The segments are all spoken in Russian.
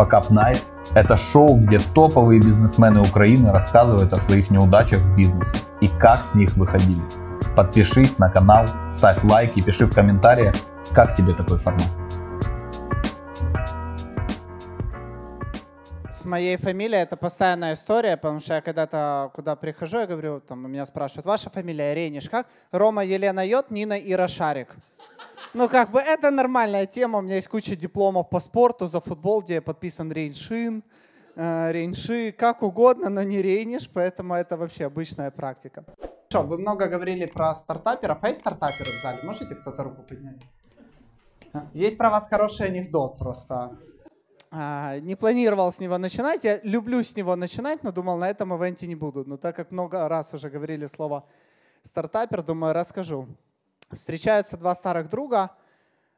Fuck Up Night. Это шоу, где топовые бизнесмены Украины рассказывают о своих неудачах в бизнесе и как с них выходили. Подпишись на канал, ставь лайк и пиши в комментариях, как тебе такой формат. С моей фамилией это постоянная история, потому что я когда-то куда прихожу, я говорю, там меня спрашивают, ваша фамилия Рениш как? Рома Елена Йод, Нина Ира Шарик. Ну, как бы это нормальная тема. У меня есть куча дипломов по спорту за футбол, где я подписан Рейншин, э, Рейнши, как угодно, но не Рейниш, поэтому это вообще обычная практика. Что, вы много говорили про стартаперов, а есть стартаперы в зале? Можете кто-то руку поднять? А, есть про вас хороший анекдот просто. А, не планировал с него начинать. Я люблю с него начинать, но думал, на этом ивенте не буду. Но так как много раз уже говорили слово стартапер, думаю, расскажу встречаются два старых друга.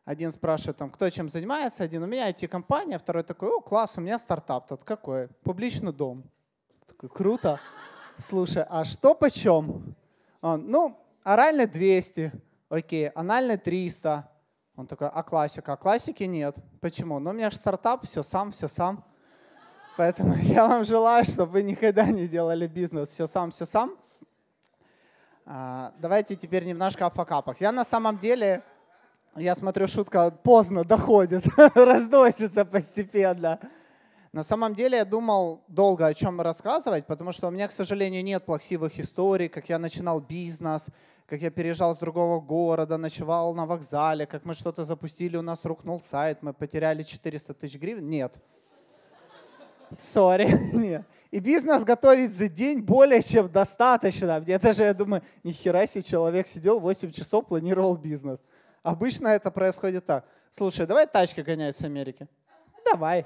Один спрашивает, там, кто чем занимается. Один, у меня IT-компания. Второй такой, о, класс, у меня стартап. Тот какой? Публичный дом. Такой, круто. Слушай, а что почем? Он, ну, оральный 200. Окей, анальный 300. Он такой, а классика? А классики нет. Почему? Ну, у меня же стартап, все сам, все сам. Поэтому я вам желаю, чтобы вы никогда не делали бизнес все сам, все сам. А, давайте теперь немножко о факапах. Я на самом деле, я смотрю, шутка поздно доходит, разносится постепенно. На самом деле я думал долго о чем рассказывать, потому что у меня, к сожалению, нет плаксивых историй, как я начинал бизнес, как я переезжал с другого города, ночевал на вокзале, как мы что-то запустили, у нас рухнул сайт, мы потеряли 400 тысяч гривен. Нет. Сори. Нет. И бизнес готовить за день более чем достаточно. Мне даже, я думаю, ни хера себе человек сидел 8 часов, планировал бизнес. Обычно это происходит так. Слушай, давай тачки гонять с Америки. Давай.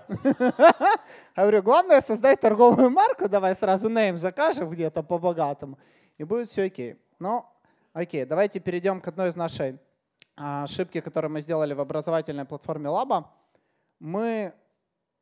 говорю, главное создать торговую марку, давай сразу name закажем где-то по-богатому. И будет все окей. Ну, окей, давайте перейдем к одной из нашей а, ошибки, которую мы сделали в образовательной платформе Лаба. Мы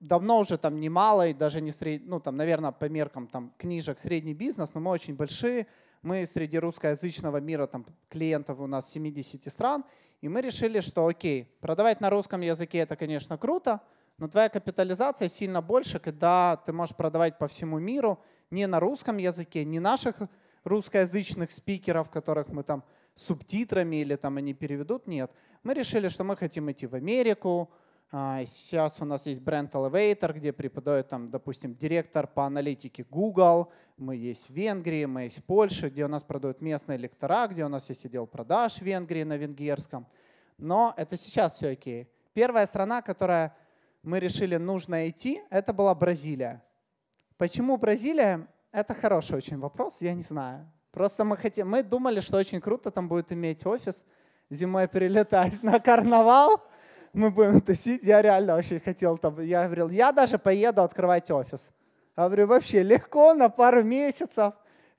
давно уже там немало и даже не средний, ну там, наверное, по меркам там книжек средний бизнес, но мы очень большие, мы среди русскоязычного мира, там клиентов у нас 70 стран, и мы решили, что окей, продавать на русском языке это, конечно, круто, но твоя капитализация сильно больше, когда ты можешь продавать по всему миру, не на русском языке, не наших русскоязычных спикеров, которых мы там субтитрами или там они переведут, нет. Мы решили, что мы хотим идти в Америку, а, сейчас у нас есть бренд Elevator, где преподает, там, допустим, директор по аналитике Google. Мы есть в Венгрии, мы есть в Польше, где у нас продают местные лектора, где у нас есть отдел продаж в Венгрии на венгерском. Но это сейчас все окей. Первая страна, которая мы решили нужно идти, это была Бразилия. Почему Бразилия? Это хороший очень вопрос, я не знаю. Просто мы, хотим, мы думали, что очень круто там будет иметь офис, зимой прилетать на карнавал – мы будем тусить. Я реально вообще хотел там, я говорил, я даже поеду открывать офис. Я говорю, вообще легко, на пару месяцев.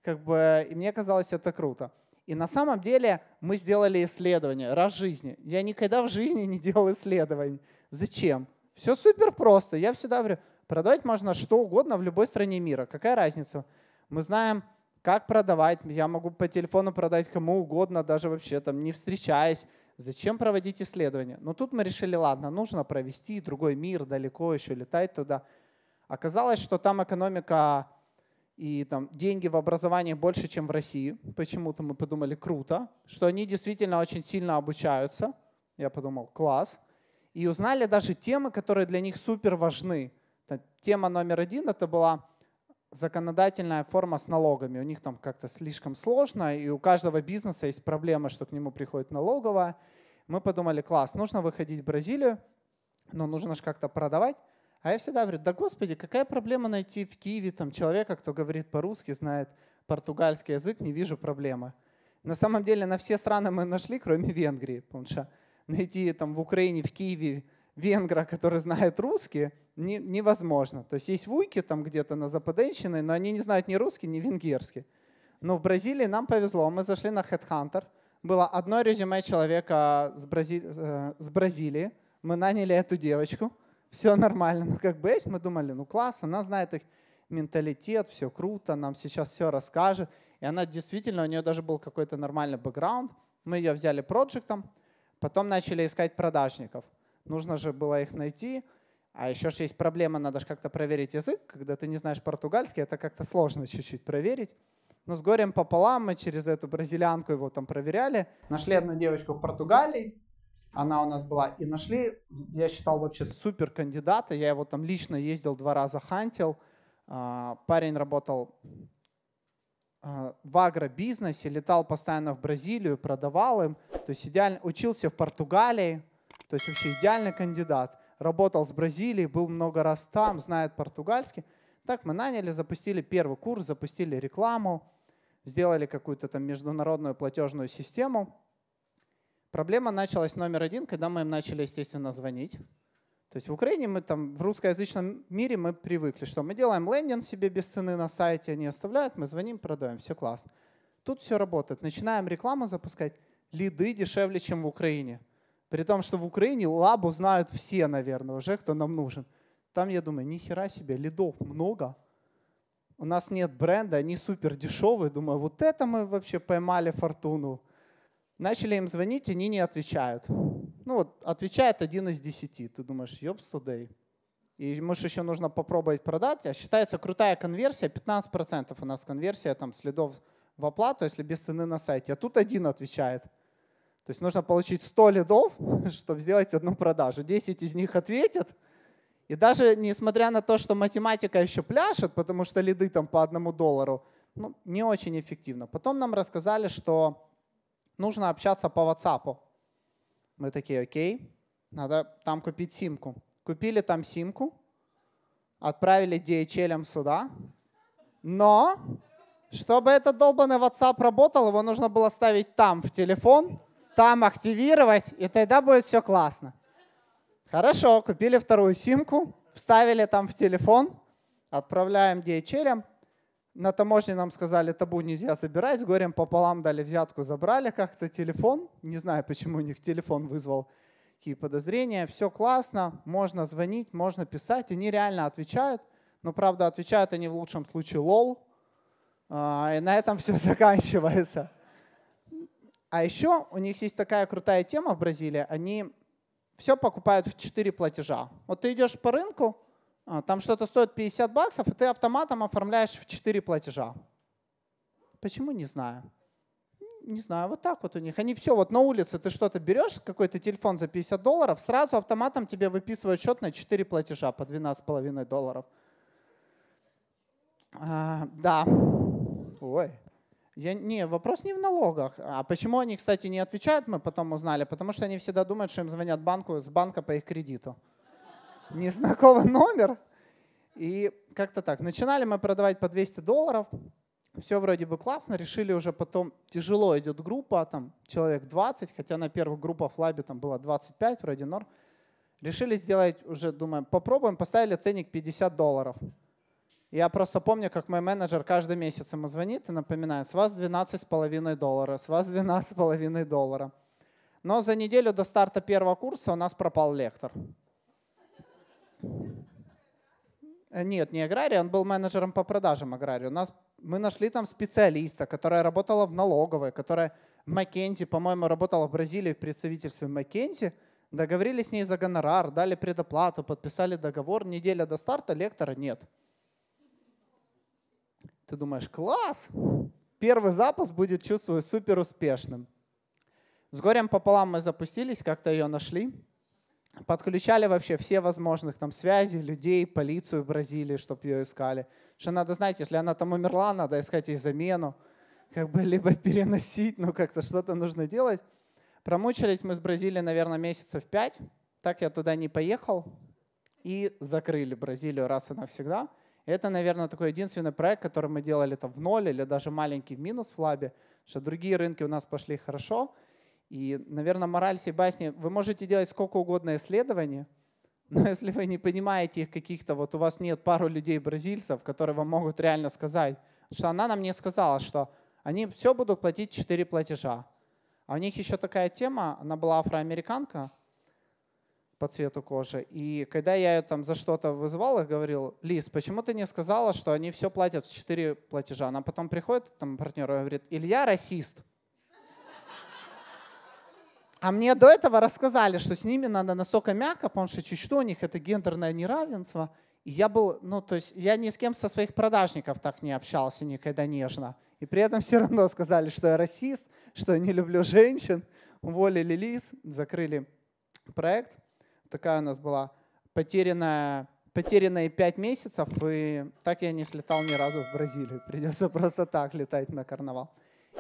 Как бы, и мне казалось это круто. И на самом деле мы сделали исследование раз в жизни. Я никогда в жизни не делал исследований. Зачем? Все супер просто. Я всегда говорю, продавать можно что угодно в любой стране мира. Какая разница? Мы знаем, как продавать. Я могу по телефону продать кому угодно, даже вообще там не встречаясь. Зачем проводить исследования? Но тут мы решили, ладно, нужно провести другой мир, далеко еще летать туда. Оказалось, что там экономика и там деньги в образовании больше, чем в России. Почему-то мы подумали, круто, что они действительно очень сильно обучаются. Я подумал, класс. И узнали даже темы, которые для них супер важны. Тема номер один это была законодательная форма с налогами. У них там как-то слишком сложно, и у каждого бизнеса есть проблема, что к нему приходит налоговая. Мы подумали, класс, нужно выходить в Бразилию, но нужно же как-то продавать. А я всегда говорю, да господи, какая проблема найти в Киеве там человека, кто говорит по-русски, знает португальский язык, не вижу проблемы. На самом деле на все страны мы нашли, кроме Венгрии, потому что найти там в Украине, в Киеве венгра, который знает русский, не, невозможно. То есть есть вуйки там где-то на западенщине, но они не знают ни русский, ни венгерский. Но в Бразилии нам повезло. Мы зашли на Headhunter. Было одно резюме человека с, Брази... Э, с Бразилии. Мы наняли эту девочку. Все нормально. Ну, как бы есть, мы думали, ну класс, она знает их менталитет, все круто, нам сейчас все расскажет. И она действительно, у нее даже был какой-то нормальный бэкграунд. Мы ее взяли проектом, потом начали искать продажников нужно же было их найти. А еще же есть проблема, надо же как-то проверить язык. Когда ты не знаешь португальский, это как-то сложно чуть-чуть проверить. Но с горем пополам мы через эту бразильянку его там проверяли. Нашли одну девочку в Португалии, она у нас была. И нашли, я считал вообще супер кандидата. Я его там лично ездил два раза, хантил. А, парень работал а, в агробизнесе, летал постоянно в Бразилию, продавал им. То есть идеально учился в Португалии, то есть вообще идеальный кандидат. Работал с Бразилией, был много раз там, знает португальский. Так мы наняли, запустили первый курс, запустили рекламу, сделали какую-то там международную платежную систему. Проблема началась номер один, когда мы им начали, естественно, звонить. То есть в Украине мы там, в русскоязычном мире мы привыкли, что мы делаем лендинг себе без цены на сайте, они оставляют, мы звоним, продаем, все классно. Тут все работает. Начинаем рекламу запускать, лиды дешевле, чем в Украине – при том, что в Украине лабу знают все, наверное, уже, кто нам нужен. Там я думаю, ни хера себе, лидов много. У нас нет бренда, они супер дешевые. Думаю, вот это мы вообще поймали фортуну. Начали им звонить, они не отвечают. Ну вот, отвечает один из десяти. Ты думаешь, ёпс today. И может еще нужно попробовать продать. А считается крутая конверсия, 15% у нас конверсия там следов в оплату, если без цены на сайте. А тут один отвечает – то есть нужно получить 100 лидов, чтобы сделать одну продажу. 10 из них ответят. И даже несмотря на то, что математика еще пляшет, потому что лиды там по одному доллару, ну, не очень эффективно. Потом нам рассказали, что нужно общаться по WhatsApp. Мы такие, окей, надо там купить симку. Купили там симку, отправили DHL сюда, но чтобы этот долбанный WhatsApp работал, его нужно было ставить там, в телефон, там активировать, и тогда будет все классно. Хорошо, купили вторую симку, вставили там в телефон, отправляем DHL. На таможне нам сказали, табу нельзя забирать, с горем пополам дали взятку, забрали как-то телефон. Не знаю, почему у них телефон вызвал какие подозрения. Все классно, можно звонить, можно писать. Они реально отвечают. Но, правда, отвечают они в лучшем случае лол. А, и на этом все заканчивается. А еще у них есть такая крутая тема в Бразилии. Они все покупают в 4 платежа. Вот ты идешь по рынку, а, там что-то стоит 50 баксов, и ты автоматом оформляешь в 4 платежа. Почему, не знаю. Не знаю, вот так вот у них. Они все, вот на улице ты что-то берешь, какой-то телефон за 50 долларов, сразу автоматом тебе выписывают счет на 4 платежа по 12,5 долларов. А, да. Ой. Я, не, вопрос не в налогах. А почему они, кстати, не отвечают, мы потом узнали, потому что они всегда думают, что им звонят банку с банка по их кредиту. Незнакомый номер. И как-то так. Начинали мы продавать по 200 долларов. Все вроде бы классно. Решили уже потом, тяжело идет группа, там человек 20, хотя на первых группах в лабе там было 25, вроде норм. Решили сделать уже, думаем, попробуем, поставили ценник 50 долларов. Я просто помню, как мой менеджер каждый месяц ему звонит и напоминает, с вас 12,5 доллара, с вас 12,5 доллара. Но за неделю до старта первого курса у нас пропал лектор. Нет, не аграрий, он был менеджером по продажам аграрии. У нас, мы нашли там специалиста, которая работала в налоговой, которая Маккензи, по-моему, работала в Бразилии в представительстве Маккензи. Договорились с ней за гонорар, дали предоплату, подписали договор. Неделя до старта лектора нет. Ты думаешь, класс, первый запуск будет, чувствую, супер успешным. С горем пополам мы запустились, как-то ее нашли. Подключали вообще все возможных там связи, людей, полицию в Бразилии, чтобы ее искали. Что надо знаете, если она там умерла, надо искать ей замену. Как бы либо переносить, ну как-то что-то нужно делать. Промучились мы с Бразилией, наверное, месяцев пять. Так я туда не поехал. И закрыли Бразилию раз и навсегда. Это, наверное, такой единственный проект, который мы делали там в ноль или даже маленький в минус в лабе, что другие рынки у нас пошли хорошо. И, наверное, мораль всей басни, вы можете делать сколько угодно исследований, но если вы не понимаете их каких-то, вот у вас нет пару людей-бразильцев, которые вам могут реально сказать, что она нам не сказала, что они все будут платить 4 платежа. А у них еще такая тема, она была афроамериканка, по цвету кожи. И когда я ее там за что-то вызывал, я говорил, Лиз, почему ты не сказала, что они все платят в четыре платежа? Она потом приходит, там партнер и говорит, Илья расист. А мне до этого рассказали, что с ними надо настолько мягко, потому что чуть что у них это гендерное неравенство. И я был, ну, то есть я ни с кем со своих продажников так не общался никогда нежно. И при этом все равно сказали, что я расист, что я не люблю женщин. Уволили Лиз, закрыли проект такая у нас была потерянная потерянные пять месяцев, и так я не слетал ни разу в Бразилию. Придется просто так летать на карнавал.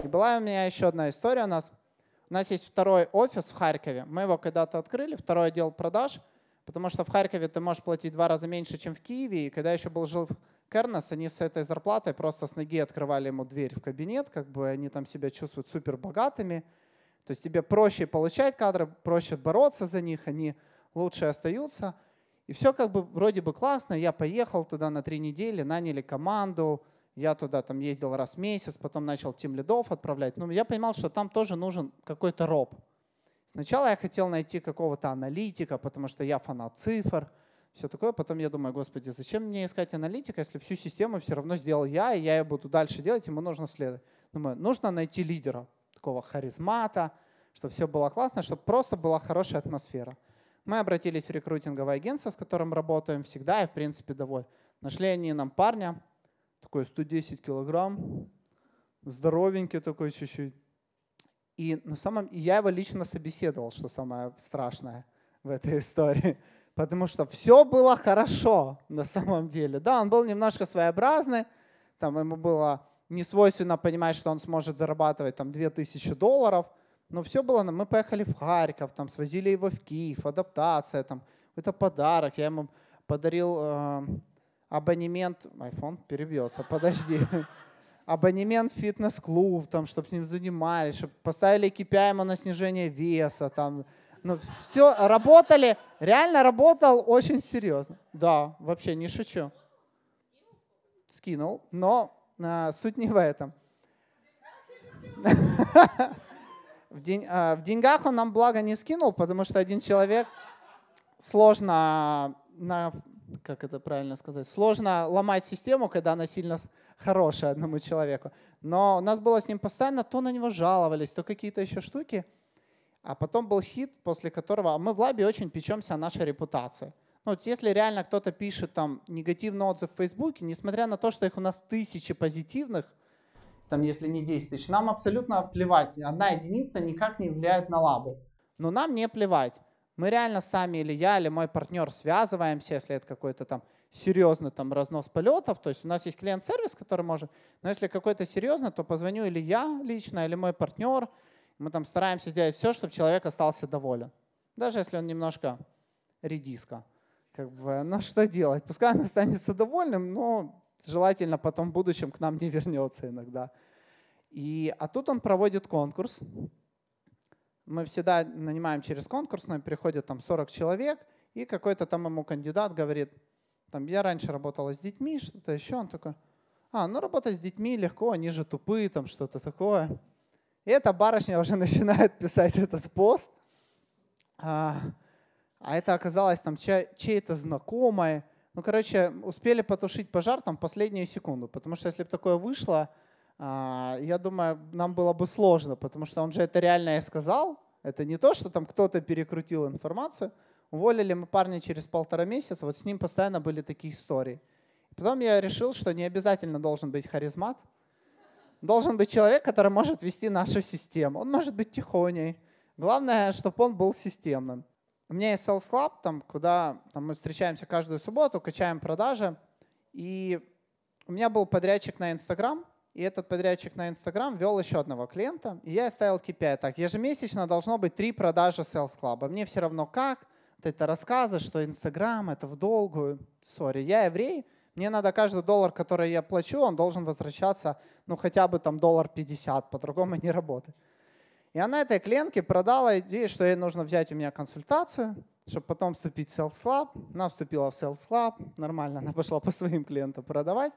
И была у меня еще одна история у нас. У нас есть второй офис в Харькове. Мы его когда-то открыли, второй отдел продаж, потому что в Харькове ты можешь платить в два раза меньше, чем в Киеве. И когда еще был жил в Кернес, они с этой зарплатой просто с ноги открывали ему дверь в кабинет, как бы они там себя чувствуют супер богатыми. То есть тебе проще получать кадры, проще бороться за них. Они лучшие остаются. И все как бы вроде бы классно. Я поехал туда на три недели, наняли команду. Я туда там ездил раз в месяц, потом начал тим лидов отправлять. Но ну, я понимал, что там тоже нужен какой-то роб. Сначала я хотел найти какого-то аналитика, потому что я фанат цифр, все такое. Потом я думаю, господи, зачем мне искать аналитика, если всю систему все равно сделал я, и я ее буду дальше делать, ему нужно следовать. Думаю, нужно найти лидера, такого харизмата, чтобы все было классно, чтобы просто была хорошая атмосфера. Мы обратились в рекрутинговое агентство, с которым работаем всегда и, в принципе, довольны. Нашли они нам парня, такой 110 килограмм, здоровенький такой чуть-чуть. И на самом я его лично собеседовал, что самое страшное в этой истории. Потому что все было хорошо на самом деле. Да, он был немножко своеобразный, там ему было не свойственно понимать, что он сможет зарабатывать там 2000 долларов – но все было, мы поехали в Харьков, там свозили его в Киев, адаптация, там какой-то подарок. Я ему подарил э, абонемент, iPhone перебьется, подожди. Абонемент в фитнес-клуб, там, чтобы с ним занимались, чтобы поставили KPI ему на снижение веса, там, ну, все, работали, реально работал очень серьезно. Да, вообще не шучу. Скинул, но э, суть не в этом. В, день, а, в деньгах он нам благо не скинул, потому что один человек сложно а, на, как это правильно сказать, сложно ломать систему, когда она сильно хорошая одному человеку. Но у нас было с ним постоянно, то на него жаловались, то какие-то еще штуки. А потом был хит, после которого а мы в лабе очень печемся о нашей репутации. Ну, вот если реально кто-то пишет там негативный отзыв в Фейсбуке, несмотря на то, что их у нас тысячи позитивных, там, если не 10 тысяч, нам абсолютно плевать. Одна единица никак не влияет на лабу. Но нам не плевать. Мы реально сами или я, или мой партнер связываемся, если это какой-то там серьезный там разнос полетов. То есть у нас есть клиент-сервис, который может, но если какой-то серьезный, то позвоню или я лично, или мой партнер. Мы там стараемся сделать все, чтобы человек остался доволен. Даже если он немножко редиска. Как бы, ну что делать? Пускай он останется довольным, но желательно потом в будущем к нам не вернется иногда. И, а тут он проводит конкурс. Мы всегда нанимаем через конкурс, но ну, приходит там 40 человек, и какой-то там ему кандидат говорит, там, я раньше работала с детьми, что-то еще. Он такой, а, ну работать с детьми легко, они же тупые, там что-то такое. И эта барышня уже начинает писать этот пост. А, а это оказалось там чей-то знакомая, ну, короче, успели потушить пожар там последнюю секунду, потому что если бы такое вышло, а, я думаю, нам было бы сложно, потому что он же это реально и сказал. Это не то, что там кто-то перекрутил информацию. Уволили мы парня через полтора месяца, вот с ним постоянно были такие истории. Потом я решил, что не обязательно должен быть харизмат. Должен быть человек, который может вести нашу систему. Он может быть тихоней. Главное, чтобы он был системным. У меня есть Sales Club, там, куда там, мы встречаемся каждую субботу, качаем продажи. И у меня был подрядчик на Инстаграм, и этот подрядчик на Инстаграм вел еще одного клиента, и я ставил KPI так. Ежемесячно должно быть три продажи Sales Club. А мне все равно как, вот это рассказы, что Инстаграм — это в долгую. Сори, я еврей, мне надо каждый доллар, который я плачу, он должен возвращаться, ну, хотя бы там доллар 50, по-другому не работает. И она этой клиентке продала идею, что ей нужно взять у меня консультацию, чтобы потом вступить в Sales Lab. Она вступила в Sales Lab, нормально, она пошла по своим клиентам продавать.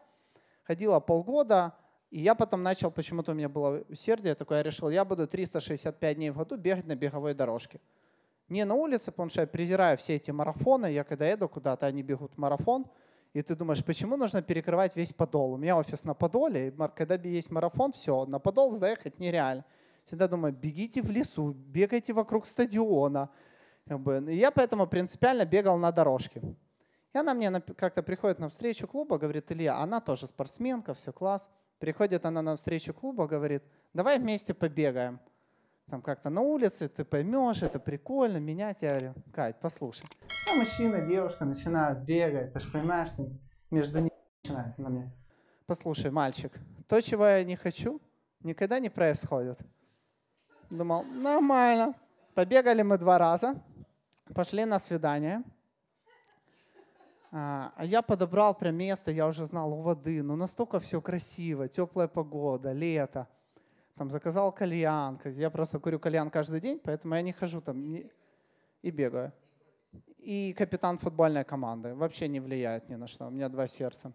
Ходила полгода, и я потом начал, почему-то у меня было усердие такое, я решил, я буду 365 дней в году бегать на беговой дорожке. Не на улице, потому что я презираю все эти марафоны. Я когда еду куда-то, они бегут марафон, и ты думаешь, почему нужно перекрывать весь подол? У меня офис на подоле, и когда есть марафон, все, на подол заехать нереально всегда думаю, бегите в лесу, бегайте вокруг стадиона. Как бы. я поэтому принципиально бегал на дорожке. И она мне как-то приходит на встречу клуба, говорит, Илья, она тоже спортсменка, все класс. Приходит она на встречу клуба, говорит, давай вместе побегаем. Там как-то на улице, ты поймешь, это прикольно, менять. Я говорю, Кать, послушай. Ну, мужчина, девушка начинают бегать, ты же понимаешь, что между ними начинается на мне. Послушай, мальчик, то, чего я не хочу, никогда не происходит. Думал, нормально. Побегали мы два раза, пошли на свидание. А, а я подобрал прям место, я уже знал, у воды, ну настолько все красиво, теплая погода, лето. Там заказал кальян, я просто курю кальян каждый день, поэтому я не хожу там и бегаю. И капитан футбольной команды вообще не влияет ни на что, у меня два сердца.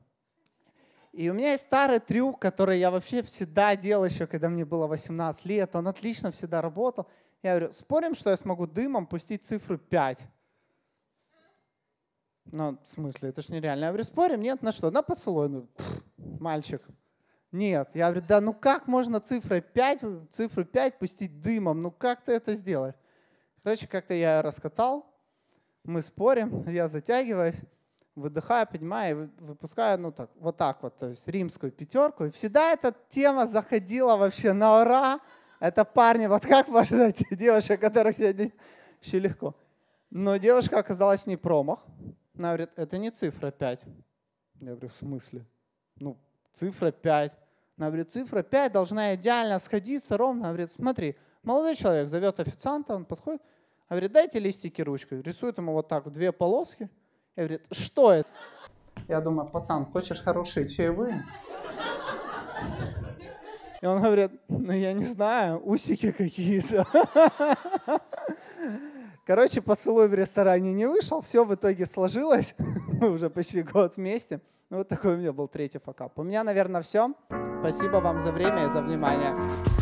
И у меня есть старый трюк, который я вообще всегда делал еще, когда мне было 18 лет. Он отлично всегда работал. Я говорю, спорим, что я смогу дымом пустить цифру 5? Ну, в смысле, это ж нереально. Я говорю, спорим? Нет, на что? На поцелуй. Ну, пфф, мальчик. Нет. Я говорю, да ну как можно цифрой 5, цифру 5 пустить дымом? Ну как ты это сделаешь? Короче, как-то я раскатал, мы спорим, я затягиваюсь выдыхая, поднимая, выпускаю, ну так, вот так вот, то есть римскую пятерку. И всегда эта тема заходила вообще на ура. Это парни, вот как можно найти девушек, которых сегодня еще легко. Но девушка оказалась не промах. Она говорит, это не цифра 5. Я говорю, в смысле? Ну, цифра 5. Она говорит, цифра 5 должна идеально сходиться ровно. Она говорит, смотри, молодой человек зовет официанта, он подходит, говорит, дайте листики ручкой. Рисует ему вот так две полоски – я говорю, что это? Я думаю, пацан, хочешь хорошие чаевые? И он говорит, ну я не знаю, усики какие-то. Короче, поцелуй в ресторане не вышел, все в итоге сложилось. Мы уже почти год вместе. Ну, вот такой у меня был третий факап. У меня, наверное, все. Спасибо вам за время и за внимание.